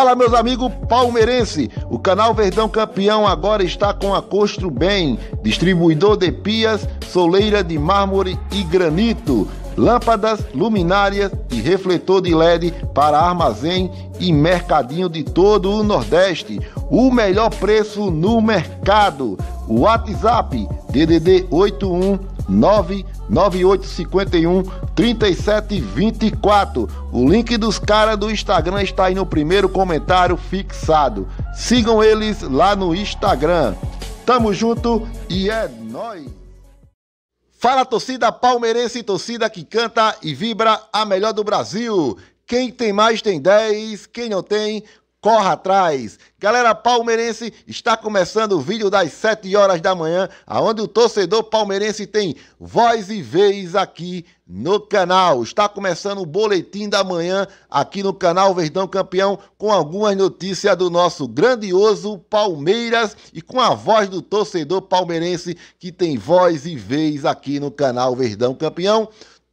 Fala, meus amigos palmeirense. O canal Verdão Campeão agora está com a Costro Bem, distribuidor de pias, soleira de mármore e granito, lâmpadas, luminárias e refletor de LED para armazém e mercadinho de todo o Nordeste. O melhor preço no mercado. WhatsApp DDD 81 9851 3724. O link dos caras do Instagram está aí no primeiro comentário fixado. Sigam eles lá no Instagram. Tamo junto e é nóis! Fala torcida palmeirense, torcida que canta e vibra a melhor do Brasil. Quem tem mais tem 10, quem não tem, corra atrás. Galera palmeirense, está começando o vídeo das 7 horas da manhã, aonde o torcedor palmeirense tem voz e vez aqui no canal. Está começando o boletim da manhã aqui no canal Verdão Campeão com algumas notícias do nosso grandioso Palmeiras e com a voz do torcedor palmeirense que tem voz e vez aqui no canal Verdão Campeão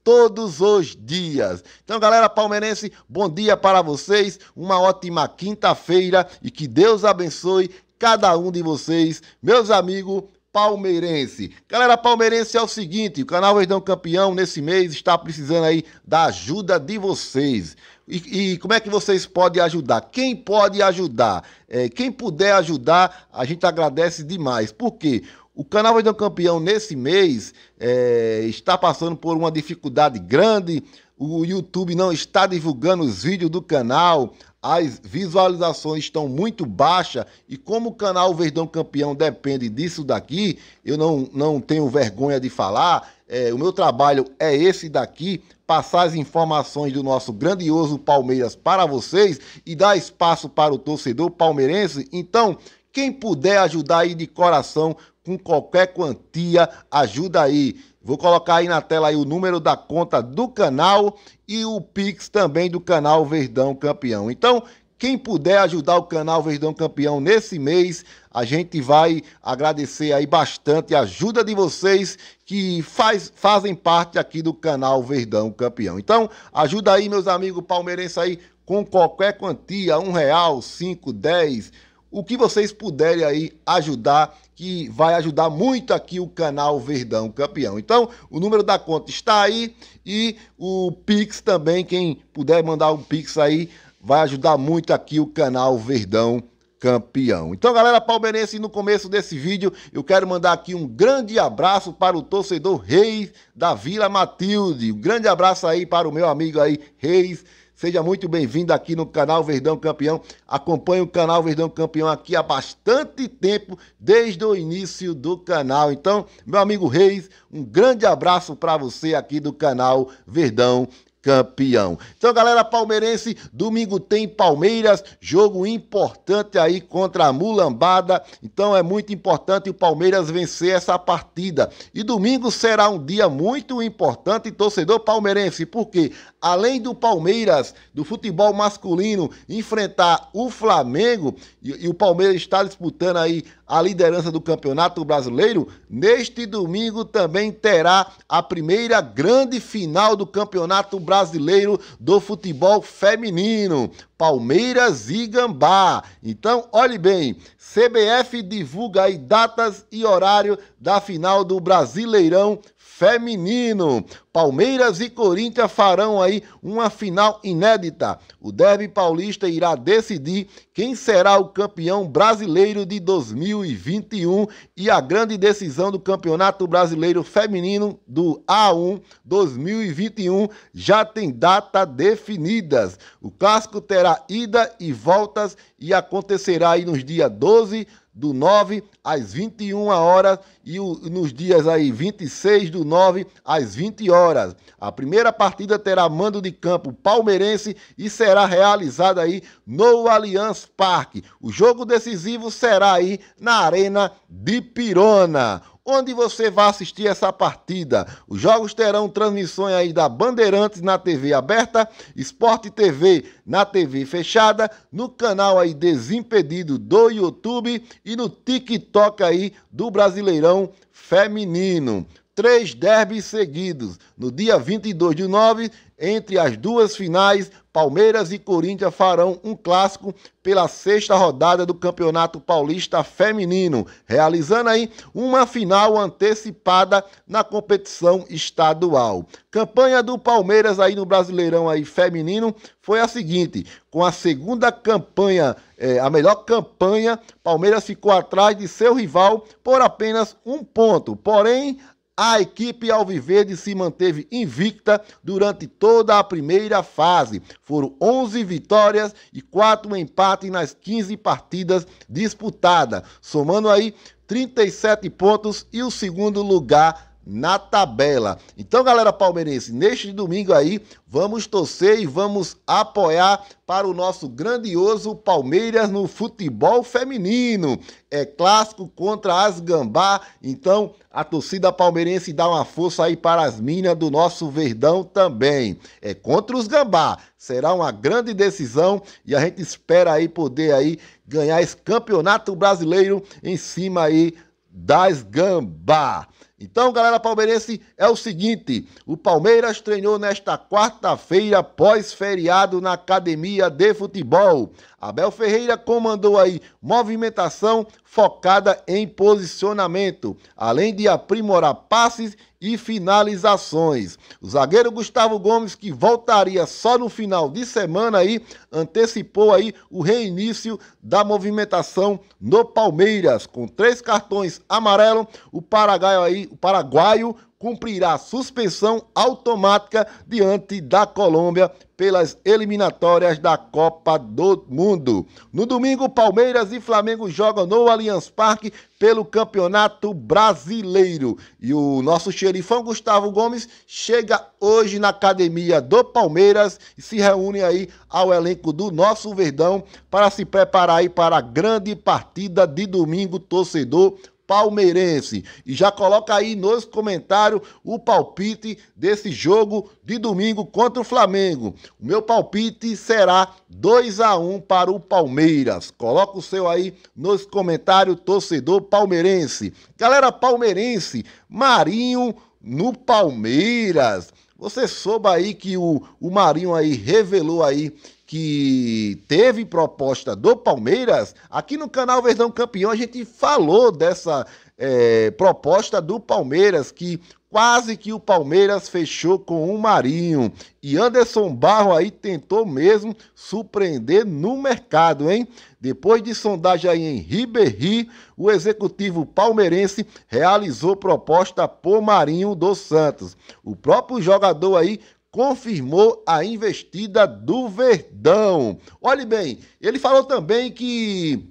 todos os dias. Então, galera palmeirense, bom dia para vocês, uma ótima quinta-feira e que Deus abençoe cada um de vocês, meus amigos palmeirense. Galera palmeirense, é o seguinte, o canal Verdão Campeão nesse mês está precisando aí da ajuda de vocês. E, e, como é que vocês podem ajudar? Quem pode ajudar? É, quem puder ajudar, a gente agradece demais. Por quê? O Canal Verdão Campeão, nesse mês, é, está passando por uma dificuldade grande. O YouTube não está divulgando os vídeos do canal. As visualizações estão muito baixas. E como o canal Verdão Campeão depende disso daqui, eu não, não tenho vergonha de falar. É, o meu trabalho é esse daqui, passar as informações do nosso grandioso Palmeiras para vocês e dar espaço para o torcedor palmeirense. Então, quem puder ajudar aí de coração, com qualquer quantia, ajuda aí. Vou colocar aí na tela aí o número da conta do canal e o Pix também do canal Verdão Campeão. Então, quem puder ajudar o canal Verdão Campeão nesse mês, a gente vai agradecer aí bastante a ajuda de vocês que faz, fazem parte aqui do canal Verdão Campeão. Então, ajuda aí, meus amigos palmeirenses aí, com qualquer quantia, um real, cinco, dez, o que vocês puderem aí ajudar que vai ajudar muito aqui o canal Verdão Campeão. Então, o número da conta está aí e o Pix também, quem puder mandar um Pix aí, vai ajudar muito aqui o canal Verdão Campeão. Então, galera palmeirense, no começo desse vídeo, eu quero mandar aqui um grande abraço para o torcedor Reis da Vila Matilde. Um grande abraço aí para o meu amigo aí, Reis Seja muito bem-vindo aqui no canal Verdão Campeão. Acompanhe o canal Verdão Campeão aqui há bastante tempo, desde o início do canal. Então, meu amigo Reis, um grande abraço para você aqui do canal Verdão campeão. Então, galera palmeirense, domingo tem Palmeiras, jogo importante aí contra a Mulambada. Então, é muito importante o Palmeiras vencer essa partida. E domingo será um dia muito importante, torcedor palmeirense, porque além do Palmeiras, do futebol masculino, enfrentar o Flamengo, e, e o Palmeiras está disputando aí a liderança do Campeonato Brasileiro, neste domingo também terá a primeira grande final do Campeonato Brasileiro do futebol feminino. Palmeiras e Gambá. Então, olhe bem, CBF divulga aí datas e horário da final do Brasileirão feminino. Palmeiras e Corinthians farão aí uma final inédita. O Derby Paulista irá decidir quem será o campeão brasileiro de 2021 e a grande decisão do Campeonato Brasileiro Feminino do A1 2021 já tem data definidas. O clássico terá ida e voltas e acontecerá aí nos dias 12 do 9 às 21 horas e o, nos dias aí 26 do 9 às 20 horas. A primeira partida terá mando de campo palmeirense e será realizada aí no Allianz Parque. O jogo decisivo será aí na Arena de Pirona onde você vai assistir essa partida. Os jogos terão transmissões aí da Bandeirantes na TV aberta, Esporte TV na TV fechada, no canal aí Desimpedido do YouTube e no TikTok aí do Brasileirão Feminino três derbys seguidos, no dia 22 de nove, entre as duas finais, Palmeiras e Corinthians farão um clássico pela sexta rodada do Campeonato Paulista Feminino, realizando aí uma final antecipada na competição estadual. Campanha do Palmeiras aí no Brasileirão aí feminino foi a seguinte: com a segunda campanha, é, a melhor campanha, Palmeiras ficou atrás de seu rival por apenas um ponto. Porém, a equipe Alviverde se manteve invicta durante toda a primeira fase. Foram 11 vitórias e 4 empates nas 15 partidas disputadas, somando aí 37 pontos e o segundo lugar na tabela. Então, galera palmeirense, neste domingo aí, vamos torcer e vamos apoiar para o nosso grandioso Palmeiras no futebol feminino. É clássico contra as Gambá, então a torcida palmeirense dá uma força aí para as minas do nosso Verdão também. É contra os Gambá. Será uma grande decisão e a gente espera aí poder aí ganhar esse campeonato brasileiro em cima aí das Gambá. Então, galera palmeirense, é o seguinte: o Palmeiras treinou nesta quarta-feira, pós-feriado, na academia de futebol. Abel Ferreira comandou aí movimentação focada em posicionamento, além de aprimorar passes e finalizações. O zagueiro Gustavo Gomes, que voltaria só no final de semana aí, antecipou aí o reinício da movimentação no Palmeiras. Com três cartões amarelo, o paraguaio aí, o paraguaio cumprirá suspensão automática diante da Colômbia pelas eliminatórias da Copa do Mundo. No domingo, Palmeiras e Flamengo jogam no Allianz Parque pelo Campeonato Brasileiro. E o nosso xerifão Gustavo Gomes chega hoje na academia do Palmeiras e se reúne aí ao elenco do nosso Verdão para se preparar aí para a grande partida de domingo, torcedor palmeirense. E já coloca aí nos comentários o palpite desse jogo de domingo contra o Flamengo. O meu palpite será 2 a 1 para o Palmeiras. Coloca o seu aí nos comentários, torcedor palmeirense. Galera palmeirense, Marinho no Palmeiras. Você soube aí que o, o Marinho aí revelou aí que teve proposta do Palmeiras? Aqui no canal Verdão Campeão a gente falou dessa é, proposta do Palmeiras que Quase que o Palmeiras fechou com o Marinho. E Anderson Barro aí tentou mesmo surpreender no mercado, hein? Depois de sondagem aí em Ribeirinho, o executivo palmeirense realizou proposta por Marinho dos Santos. O próprio jogador aí confirmou a investida do Verdão. Olhe bem, ele falou também que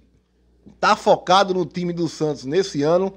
tá focado no time do Santos nesse ano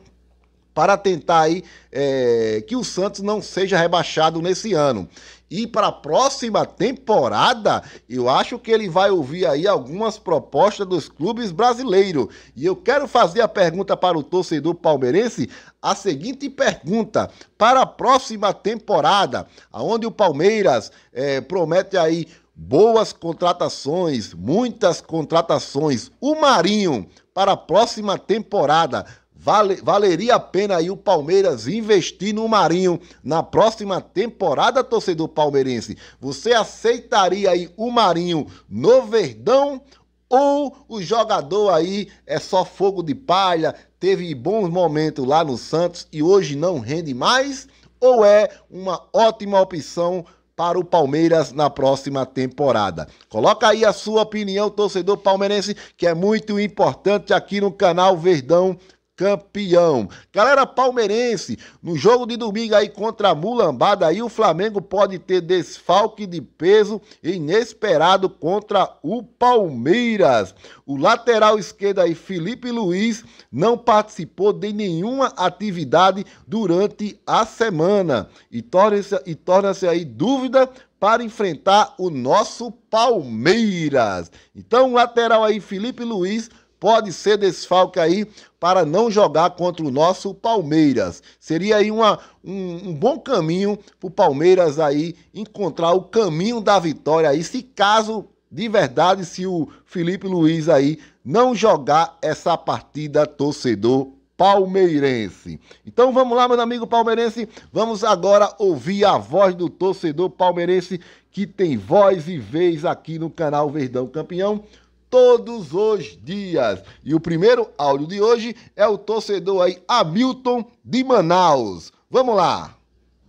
para tentar aí é, que o Santos não seja rebaixado nesse ano. E para a próxima temporada, eu acho que ele vai ouvir aí algumas propostas dos clubes brasileiros. E eu quero fazer a pergunta para o torcedor palmeirense, a seguinte pergunta: para a próxima temporada, aonde o Palmeiras é, promete aí boas contratações, muitas contratações, o Marinho para a próxima temporada Vale, valeria a pena aí o Palmeiras investir no Marinho na próxima temporada, torcedor palmeirense? Você aceitaria aí o Marinho no Verdão? Ou o jogador aí é só fogo de palha, teve bons momentos lá no Santos e hoje não rende mais? Ou é uma ótima opção para o Palmeiras na próxima temporada. Coloca aí a sua opinião, torcedor palmeirense, que é muito importante aqui no canal Verdão campeão. Galera palmeirense, no jogo de domingo aí contra a Mulambada, aí o Flamengo pode ter desfalque de peso inesperado contra o Palmeiras. O lateral esquerdo aí, Felipe Luiz, não participou de nenhuma atividade durante a semana e torna-se torna aí dúvida para enfrentar o nosso Palmeiras. Então, o lateral aí, Felipe Luiz, pode ser desfalque aí para não jogar contra o nosso Palmeiras. Seria aí uma, um, um bom caminho para o Palmeiras aí encontrar o caminho da vitória aí, se caso de verdade, se o Felipe Luiz aí não jogar essa partida torcedor palmeirense. Então vamos lá, meu amigo palmeirense, vamos agora ouvir a voz do torcedor palmeirense que tem voz e vez aqui no canal Verdão Campeão todos os dias. E o primeiro áudio de hoje é o torcedor aí, Hamilton de Manaus. Vamos lá!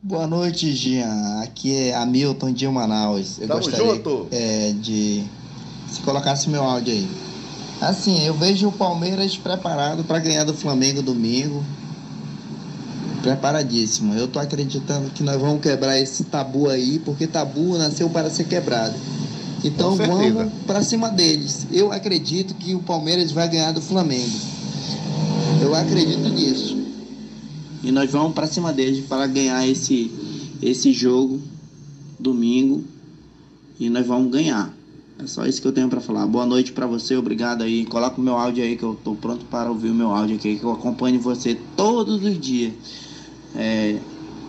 Boa noite, Gian. Aqui é Hamilton de Manaus. Eu Tamo gostaria junto. É, de se colocasse meu áudio aí. Assim, eu vejo o Palmeiras preparado para ganhar do Flamengo domingo. Preparadíssimo. Eu tô acreditando que nós vamos quebrar esse tabu aí, porque tabu nasceu para ser quebrado. Então vamos para cima deles. Eu acredito que o Palmeiras vai ganhar do Flamengo. Eu acredito nisso. E nós vamos para cima deles para ganhar esse, esse jogo domingo. E nós vamos ganhar. É só isso que eu tenho para falar. Boa noite para você, obrigado aí. Coloca o meu áudio aí que eu tô pronto para ouvir o meu áudio aqui, que eu acompanho você todos os dias. É,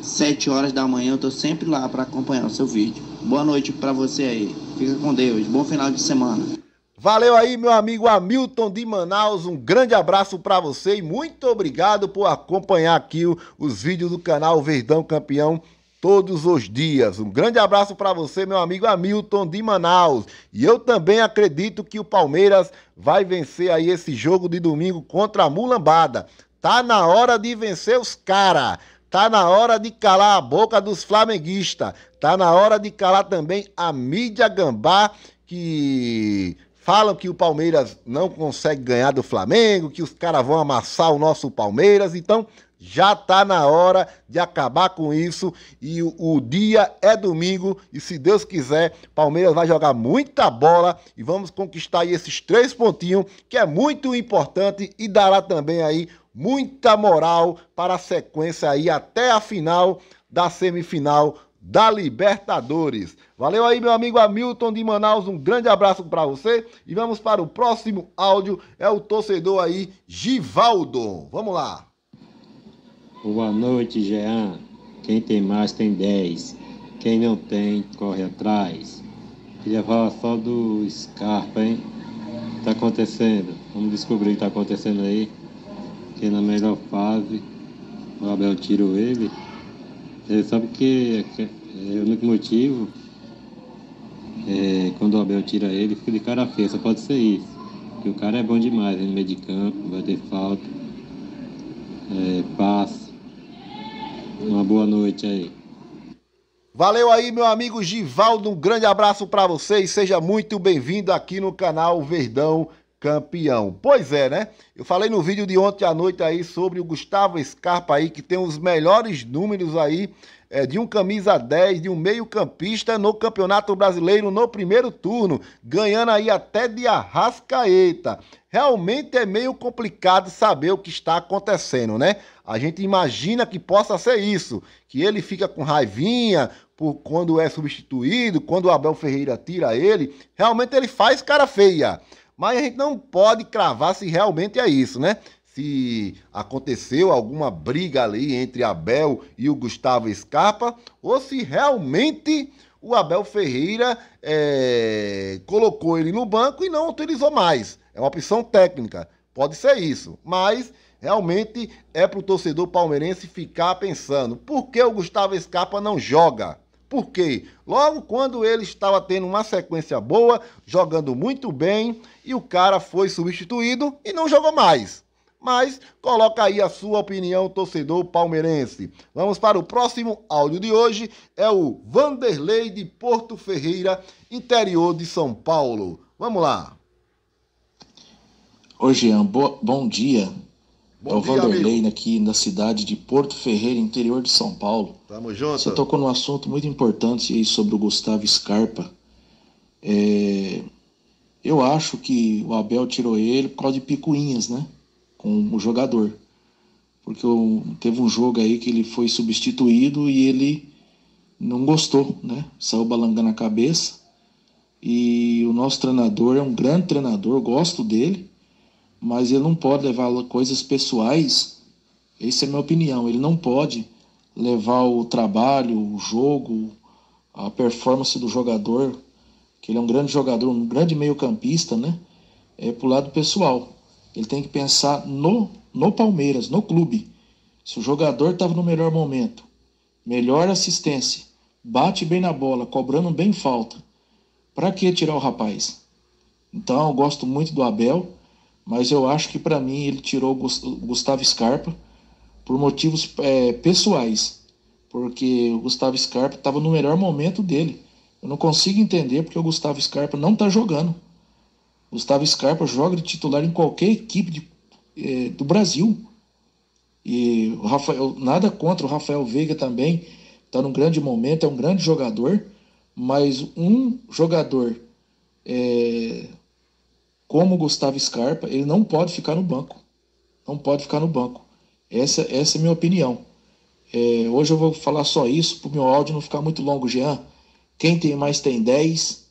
7 horas da manhã eu tô sempre lá para acompanhar o seu vídeo. Boa noite para você aí. Fica com Deus. Bom final de semana. Valeu aí, meu amigo Hamilton de Manaus. Um grande abraço para você e muito obrigado por acompanhar aqui os vídeos do canal Verdão Campeão todos os dias. Um grande abraço para você, meu amigo Hamilton de Manaus. E eu também acredito que o Palmeiras vai vencer aí esse jogo de domingo contra a Mulambada. Tá na hora de vencer os caras. Tá na hora de calar a boca dos flamenguistas. Tá na hora de calar também a mídia gambá que falam que o Palmeiras não consegue ganhar do Flamengo, que os caras vão amassar o nosso Palmeiras. Então, já tá na hora de acabar com isso e o, o, dia é domingo e se Deus quiser, Palmeiras vai jogar muita bola e vamos conquistar esses três pontinhos que é muito importante e dará também aí muita moral para a sequência aí até a final da semifinal da Libertadores. Valeu aí, meu amigo Hamilton de Manaus. Um grande abraço para você. E vamos para o próximo áudio. É o torcedor aí, Givaldo. Vamos lá. Boa noite, Jean. Quem tem mais tem 10. Quem não tem, corre atrás. Queria falar só do Scarpa, hein? Tá acontecendo. Vamos descobrir o que tá acontecendo aí porque na melhor fase o Abel tirou ele. Ele sabe que é o único motivo é, quando o Abel tira ele, fica de cara feia, só pode ser isso. Porque o cara é bom demais no meio de campo, vai ter falta, é, passe. Uma boa noite aí. Valeu aí, meu amigo Givaldo. Um grande abraço para vocês. Seja muito bem-vindo aqui no canal Verdão campeão. Pois é, né? Eu falei no vídeo de ontem à noite aí sobre o Gustavo Scarpa aí, que tem os melhores números aí é, de um camisa 10, de um meio-campista no Campeonato Brasileiro no primeiro turno, ganhando aí até de arrascaeta. Realmente é meio complicado saber o que está acontecendo, né? A gente imagina que possa ser isso, que ele fica com raivinha, por quando é substituído, quando o Abel Ferreira tira ele, realmente ele faz cara feia. Mas a gente não pode cravar se realmente é isso, né? se aconteceu alguma briga ali entre Abel e o Gustavo Scarpa, ou se realmente o Abel Ferreira é, colocou ele no banco e não utilizou mais. É uma opção técnica, pode ser isso, mas realmente é para o torcedor palmeirense ficar pensando: por que o Gustavo Scarpa não joga? Por quê? Logo quando ele estava tendo uma sequência boa, jogando muito bem, e o cara foi substituído e não jogou mais. Mas coloca aí a sua opinião, torcedor palmeirense. Vamos para o próximo áudio de hoje, é o Vanderlei de Porto Ferreira, interior de São Paulo. Vamos lá. Oi, Jean, bo bom dia. Bom então, dia, Vanderlei, amigo. aqui na cidade de Porto Ferreira, interior de São Paulo. Tamo junto. Você tocou num assunto muito importante aí sobre o Gustavo Scarpa. É... Eu acho que o Abel tirou ele por causa de picuinhas, né? Com o jogador. Porque teve um jogo aí que ele foi substituído e ele não gostou, né? Saiu balangando a cabeça. E o nosso treinador é um grande treinador, gosto dele mas ele não pode levar coisas pessoais. Essa é a minha opinião. Ele não pode levar o trabalho, o jogo, a performance do jogador, que ele é um grande jogador, um grande meio-campista, né? É pro lado pessoal. Ele tem que pensar no, no Palmeiras, no clube. Se o jogador estava no melhor momento, melhor assistência, bate bem na bola, cobrando bem falta, para que tirar o rapaz? Então, eu gosto muito do Abel mas eu acho que para mim ele tirou o Gustavo Scarpa por motivos é, pessoais, porque o Gustavo Scarpa estava no melhor momento dele. Eu não consigo entender porque o Gustavo Scarpa não está jogando. Gustavo Scarpa joga de titular em qualquer equipe de, é, do Brasil. E o Rafael, nada contra o Rafael Veiga também, está num grande momento, é um grande jogador, mas um jogador é, como o Gustavo Scarpa, ele não pode ficar no banco. Não pode ficar no banco. Essa, essa é a minha opinião. É, hoje eu vou falar só isso, para o meu áudio não ficar muito longo, Jean. Quem tem mais tem 10.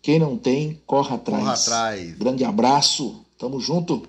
Quem não tem, corre atrás. atrás. Grande abraço. Tamo junto.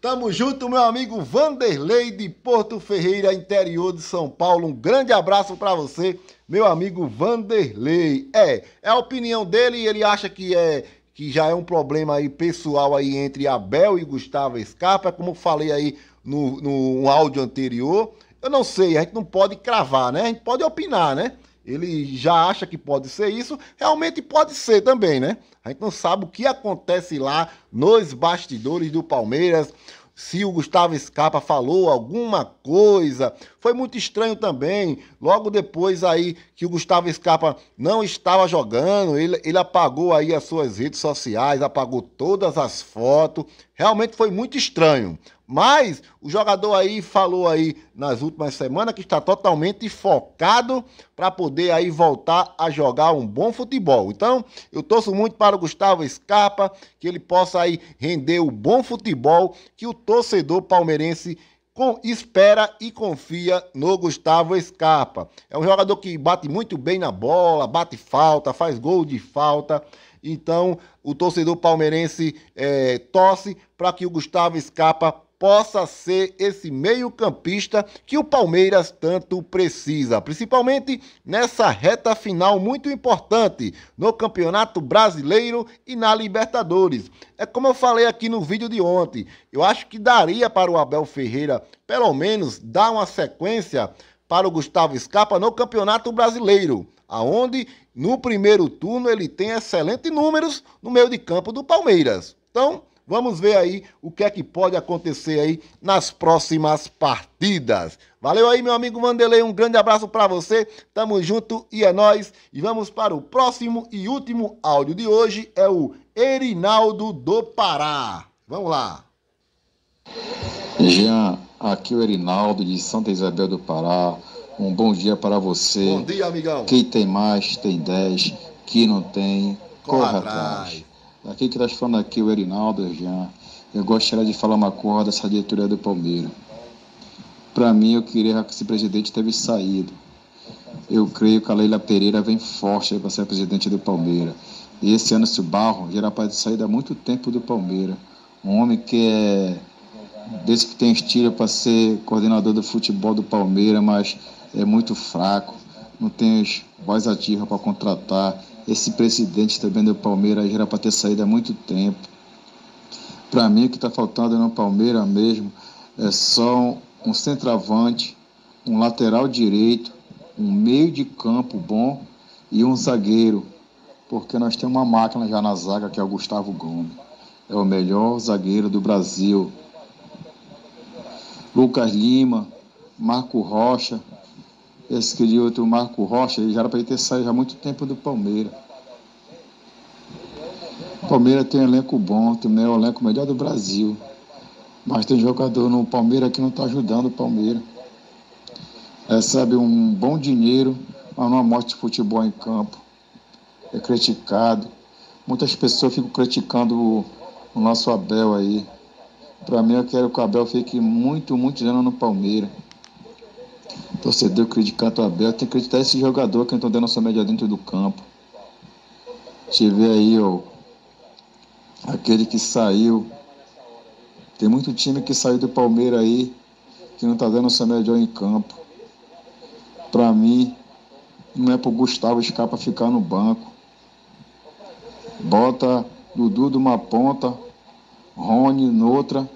Tamo junto, meu amigo Vanderlei de Porto Ferreira, interior de São Paulo. Um grande abraço para você, meu amigo Vanderlei. É, é a opinião dele, e ele acha que é que já é um problema aí pessoal aí entre Abel e Gustavo Scarpa, como falei aí no, no áudio anterior. Eu não sei, a gente não pode cravar, né? A gente pode opinar, né? Ele já acha que pode ser isso, realmente pode ser também, né? A gente não sabe o que acontece lá nos bastidores do Palmeiras se o Gustavo Scarpa falou alguma coisa. Foi muito estranho também, logo depois aí que o Gustavo Scarpa não estava jogando, ele, ele apagou aí as suas redes sociais, apagou todas as fotos. Realmente foi muito estranho. Mas o jogador aí falou aí nas últimas semanas que está totalmente focado para poder aí voltar a jogar um bom futebol. Então, eu torço muito para o Gustavo Scarpa, que ele possa aí render o bom futebol que o torcedor palmeirense com, espera e confia no Gustavo Scarpa. É um jogador que bate muito bem na bola, bate falta, faz gol de falta. Então, o torcedor palmeirense é, torce para que o Gustavo Scarpa possa ser esse meio-campista que o Palmeiras tanto precisa, principalmente nessa reta final muito importante no Campeonato Brasileiro e na Libertadores. É como eu falei aqui no vídeo de ontem, eu acho que daria para o Abel Ferreira, pelo menos, dar uma sequência para o Gustavo Scarpa no Campeonato Brasileiro, aonde no primeiro turno ele tem excelentes números no meio de campo do Palmeiras. Então, Vamos ver aí o que é que pode acontecer aí nas próximas partidas. Valeu aí, meu amigo Vanderlei. Um grande abraço para você. Tamo junto e é nós. E vamos para o próximo e último áudio de hoje. É o Erinaldo do Pará. Vamos lá. Jean, aqui é o Erinaldo de Santa Isabel do Pará. Um bom dia para você. Bom dia, amigão. Quem tem mais, tem 10. Quem não tem, corra, atrás. atrás. Aqui que está falando aqui o Erinaldo, Jean. Eu gostaria de falar uma coisa dessa diretoria do Palmeiras. Para mim, eu queria que esse presidente teve saído. Eu creio que a Leila Pereira vem forte para ser presidente do Palmeiras. E esse ano, esse barro já era para sair há muito tempo do Palmeiras. Um homem que é. Desde que tem estilo para ser coordenador do futebol do Palmeiras, mas é muito fraco, não tem voz ativa para contratar. Esse presidente também do Palmeiras já era para ter saído há muito tempo. Para mim, o que está faltando é no Palmeiras mesmo é só um centroavante, um lateral direito, um meio de campo bom e um zagueiro. Porque nós temos uma máquina já na zaga que é o Gustavo Gomes. É o melhor zagueiro do Brasil. Lucas Lima, Marco Rocha, esse que de outro Marco Rocha, ele já era para ter saído há muito tempo do Palmeiras. O Palmeiras tem um elenco bom, tem um né, elenco melhor do Brasil. Mas tem jogador no Palmeiras que não está ajudando o Palmeiras. Recebe um bom dinheiro, mas não morte de futebol em campo. É criticado. Muitas pessoas ficam criticando o nosso Abel aí. Para mim, eu quero que o Abel fique muito, muito anos no Palmeiras. Torcedor criticar o Abel, tem que acreditar esse jogador que entrou dando sua média dentro do campo. vê aí, ó, aquele que saiu. Tem muito time que saiu do Palmeiras aí, que não tá dando sua média em campo. Pra mim, não é pro Gustavo Escapa ficar no banco. Bota Dudu de uma ponta, Rony noutra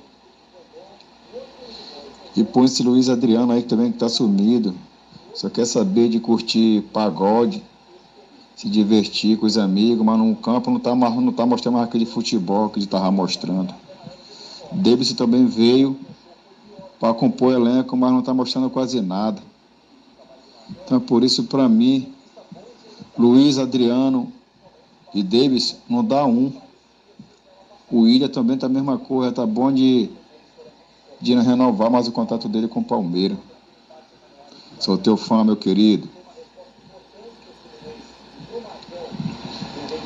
e põe esse Luiz Adriano aí também que tá sumido. Só quer saber de curtir pagode, se divertir com os amigos, mas no campo não tá, não tá mostrando mais aquele futebol que ele tava mostrando. Davis também veio para compor elenco, mas não tá mostrando quase nada. Então é por isso para mim, Luiz Adriano e Davis não dá um. O William também tá a mesma coisa, tá bom de de não renovar mais o contrato dele com o Palmeiras. Sou teu fã, meu querido.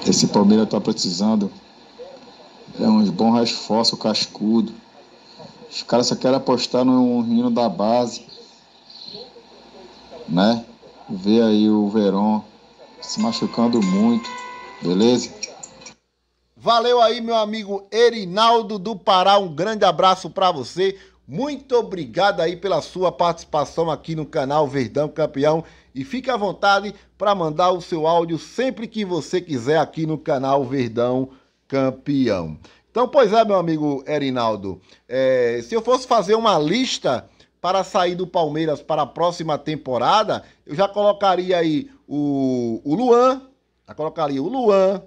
Esse Palmeiras está precisando. É uns bons reforços cascudo. Os caras só querem apostar no menino da base. Né? Ver aí o Verón se machucando muito. Beleza? Valeu aí, meu amigo Erinaldo do Pará. Um grande abraço para você. Muito obrigado aí pela sua participação aqui no canal Verdão Campeão e fique à vontade para mandar o seu áudio sempre que você quiser aqui no canal Verdão Campeão. Então, pois é, meu amigo Erinaldo, é, se eu fosse fazer uma lista para sair do Palmeiras para a próxima temporada, eu já colocaria aí o, o Luan, já colocaria o Luan,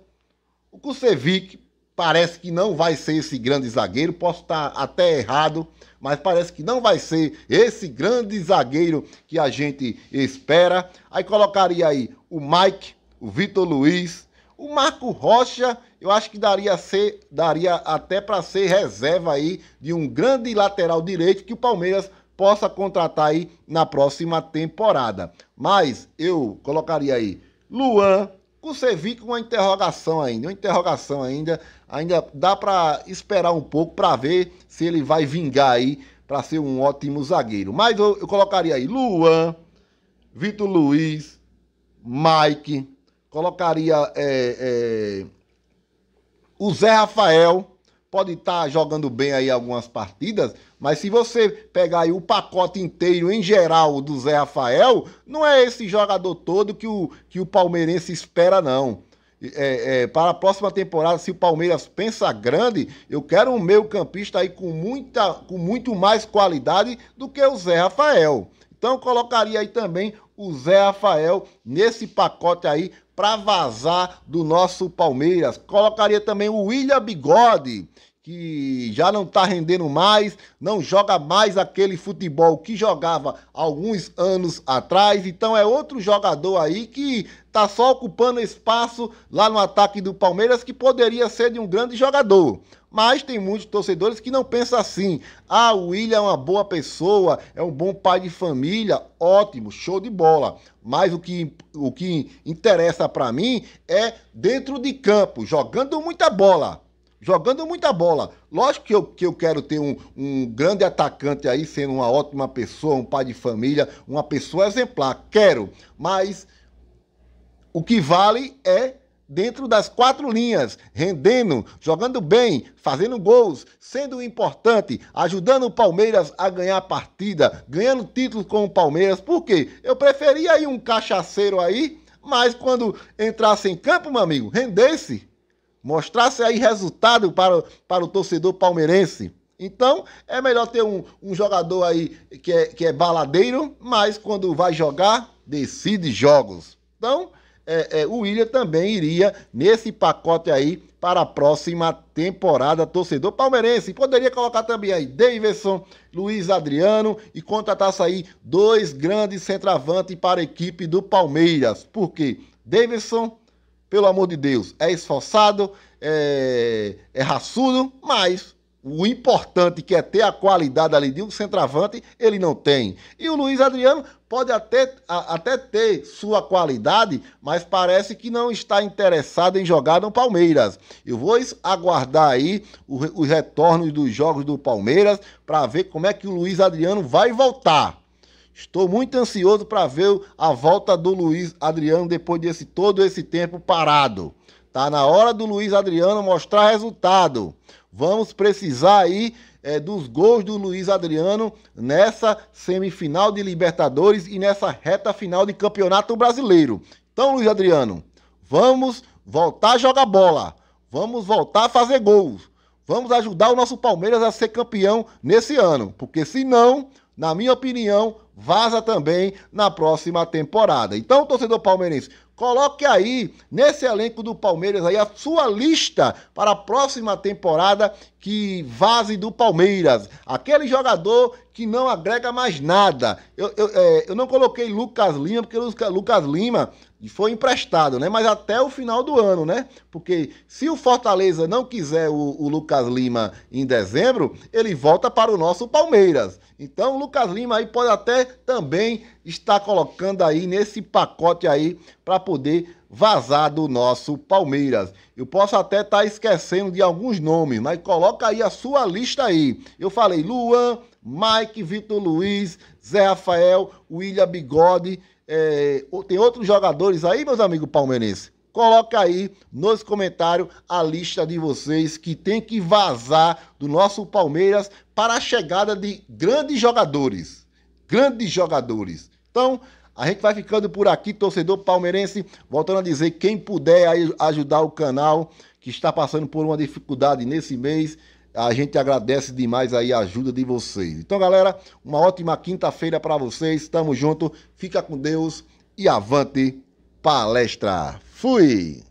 o Kusevic parece que não vai ser esse grande zagueiro, posso estar até errado, mas parece que não vai ser esse grande zagueiro que a gente espera. Aí colocaria aí o Mike, o Vitor Luiz, o Marco Rocha, eu acho que daria, ser, daria até para ser reserva aí de um grande lateral direito que o Palmeiras possa contratar aí na próxima temporada. Mas eu colocaria aí Luan, você o com uma interrogação ainda, uma interrogação ainda, ainda dá para esperar um pouco para ver se ele vai vingar aí para ser um ótimo zagueiro. Mas eu, eu colocaria aí Luan, Vitor Luiz, Mike, colocaria é, é, o Zé Rafael pode estar jogando bem aí algumas partidas, mas se você pegar aí o pacote inteiro em geral do Zé Rafael, não é esse jogador todo que o, que o palmeirense espera, não. É, é, para a próxima temporada, se o Palmeiras pensa grande, eu quero um meio campista aí com, muita, com muito mais qualidade do que o Zé Rafael. Então colocaria aí também o Zé Rafael nesse pacote aí para vazar do nosso Palmeiras. Colocaria também o William Bigode que já não está rendendo mais, não joga mais aquele futebol que jogava alguns anos atrás. Então é outro jogador aí que está só ocupando espaço lá no ataque do Palmeiras que poderia ser de um grande jogador. Mas tem muitos torcedores que não pensam assim. Ah, o William é uma boa pessoa, é um bom pai de família, ótimo, show de bola. Mas o que, o que interessa para mim é dentro de campo, jogando muita bola jogando muita bola. Lógico que eu, que eu quero ter um, um grande atacante aí, sendo uma ótima pessoa, um pai de família, uma pessoa exemplar. Quero, mas o que vale é dentro das quatro linhas, rendendo, jogando bem, fazendo gols, sendo importante, ajudando o Palmeiras a ganhar a partida, ganhando títulos com o Palmeiras. Por quê? Eu preferia aí um cachaceiro aí, mas quando entrasse em campo, meu amigo, rendesse mostrasse aí resultado para, para o torcedor palmeirense. Então, é melhor ter um, um jogador aí que é, que é baladeiro, mas quando vai jogar, decide jogos. Então, é, é, o William também iria nesse pacote aí para a próxima temporada. Torcedor palmeirense. Poderia colocar também aí Davidson, Luiz Adriano e contratasse aí dois grandes centroavantes para a equipe do Palmeiras. Por quê? Davidson pelo amor de Deus, é esforçado, é, é raçudo, mas o importante que é ter a qualidade ali de um centroavante, ele não tem. E o Luiz Adriano pode até, a, até ter sua qualidade, mas parece que não está interessado em jogar no Palmeiras. Eu vou aguardar aí os retornos dos jogos do Palmeiras para ver como é que o Luiz Adriano vai voltar. Estou muito ansioso para ver a volta do Luiz Adriano depois desse todo esse tempo parado. Tá na hora do Luiz Adriano mostrar resultado. Vamos precisar aí é, dos gols do Luiz Adriano nessa semifinal de Libertadores e nessa reta final de Campeonato Brasileiro. Então, Luiz Adriano, vamos voltar a jogar bola. Vamos voltar a fazer gols. Vamos ajudar o nosso Palmeiras a ser campeão nesse ano. Porque senão, na minha opinião, vaza também na próxima temporada. Então, torcedor palmeirense, Coloque aí nesse elenco do Palmeiras aí a sua lista para a próxima temporada que vaze do Palmeiras. Aquele jogador que não agrega mais nada. Eu, eu, é, eu não coloquei Lucas Lima, porque Lucas, Lucas Lima foi emprestado, né? Mas até o final do ano, né? Porque se o Fortaleza não quiser o, o Lucas Lima em dezembro, ele volta para o nosso Palmeiras. Então o Lucas Lima aí pode até também estar colocando aí nesse pacote aí para poder vazar do nosso Palmeiras. Eu posso até estar tá esquecendo de alguns nomes, mas coloca aí a sua lista aí. Eu falei Luan, Mike, Vitor Luiz, Zé Rafael, William Bigode. É... tem outros jogadores aí, meus amigos palmeirenses? Coloca aí nos comentários a lista de vocês que tem que vazar do nosso Palmeiras para a chegada de grandes jogadores. Grandes jogadores. Então, a gente vai ficando por aqui, torcedor palmeirense. Voltando a dizer, quem puder ajudar o canal, que está passando por uma dificuldade nesse mês, a gente agradece demais aí a ajuda de vocês. Então, galera, uma ótima quinta-feira para vocês. Tamo junto. Fica com Deus e avante palestra. Fui.